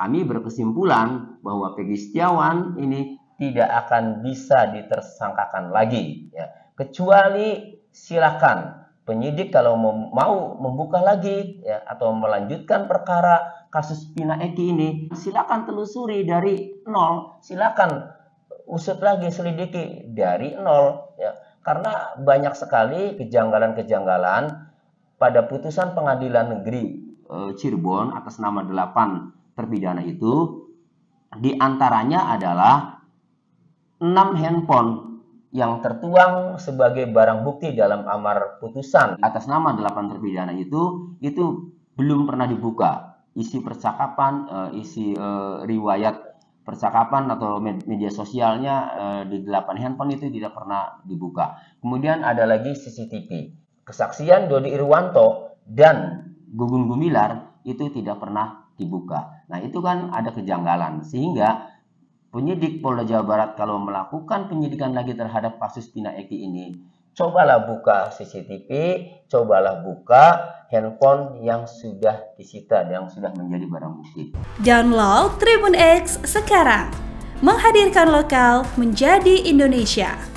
kami berkesimpulan bahwa Pegi Setiawan ini tidak akan bisa ditersangkakan lagi ya. kecuali silakan penyidik kalau mau membuka lagi ya, atau melanjutkan perkara kasus Pina Eki ini silakan telusuri dari nol silakan usut lagi selidiki dari nol ya karena banyak sekali kejanggalan-kejanggalan pada putusan pengadilan negeri eh, Cirebon atas nama 8 terpidana itu diantaranya adalah 6 handphone yang tertuang sebagai barang bukti dalam amar putusan atas nama 8 terpidana itu itu belum pernah dibuka isi percakapan eh, isi eh, riwayat percakapan atau media sosialnya eh, di 8 handphone itu tidak pernah dibuka kemudian ada lagi CCTV kesaksian Dodi Irwanto dan Gugun Gumilar itu tidak pernah dibuka. Nah, itu kan ada kejanggalan sehingga penyidik Polda Jawa Barat kalau melakukan penyidikan lagi terhadap kasus Pina Eki ini, cobalah buka CCTV, cobalah buka handphone yang sudah disita yang sudah menjadi barang bukti. Download Tribun X sekarang. Menghadirkan lokal menjadi Indonesia.